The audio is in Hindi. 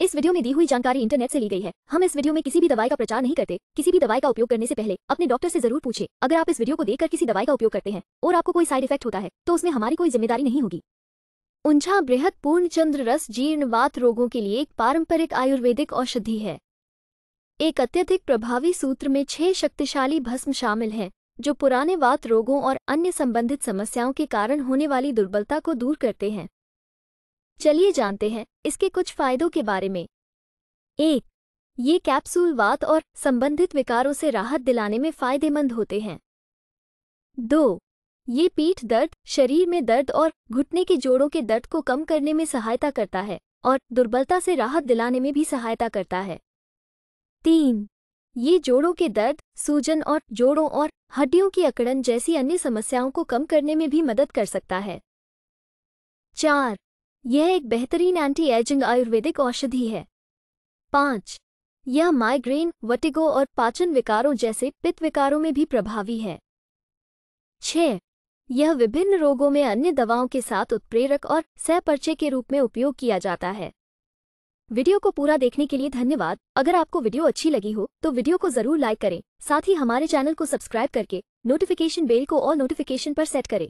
इस वीडियो में दी हुई जानकारी इंटरनेट से ली गई है हम इस वीडियो में किसी भी दवाई का प्रचार नहीं करते किसी भी दवाई का उपयोग करने से पहले अपने डॉक्टर से जरूर पूछे अगर आप इस वीडियो को देखकर किसी दवाई का उपयोग करते हैं और आपको कोई साइड इफेक्ट होता है तो उसमें हमारी कोई जिम्मेदारी नहीं होगी उंझा बृहद पूर्णचंद्र रस जीर्णवात रोगों के लिए एक पारंपरिक आयुर्वेदिक औषधि है एक अत्यधिक प्रभावी सूत्र में छह शक्तिशाली भस्म शामिल हैं जो पुराने वात रोगों और अन्य संबंधित समस्याओं के कारण होने वाली दुर्बलता को दूर करते हैं चलिए जानते हैं इसके कुछ फायदों के बारे में एक ये कैप्सूल वात और संबंधित विकारों से राहत दिलाने में फायदेमंद होते हैं दो ये पीठ दर्द शरीर में दर्द और घुटने के जोड़ों के दर्द को कम करने में सहायता करता है और दुर्बलता से राहत दिलाने में भी सहायता करता है तीन ये जोड़ों के दर्द सूजन और जोड़ों और हड्डियों की अकड़न जैसी अन्य समस्याओं को कम करने में भी मदद कर सकता है चार यह एक बेहतरीन एंटी एजिंग आयुर्वेदिक औषधि है पाँच यह माइग्रेन वटिगो और पाचन विकारों जैसे पित्त विकारों में भी प्रभावी है छ यह विभिन्न रोगों में अन्य दवाओं के साथ उत्प्रेरक और सहपर्चे के रूप में उपयोग किया जाता है वीडियो को पूरा देखने के लिए धन्यवाद अगर आपको वीडियो अच्छी लगी हो तो वीडियो को जरूर लाइक करें साथ ही हमारे चैनल को सब्सक्राइब करके नोटिफिकेशन बेल को ऑल नोटिफिकेशन पर सेट करें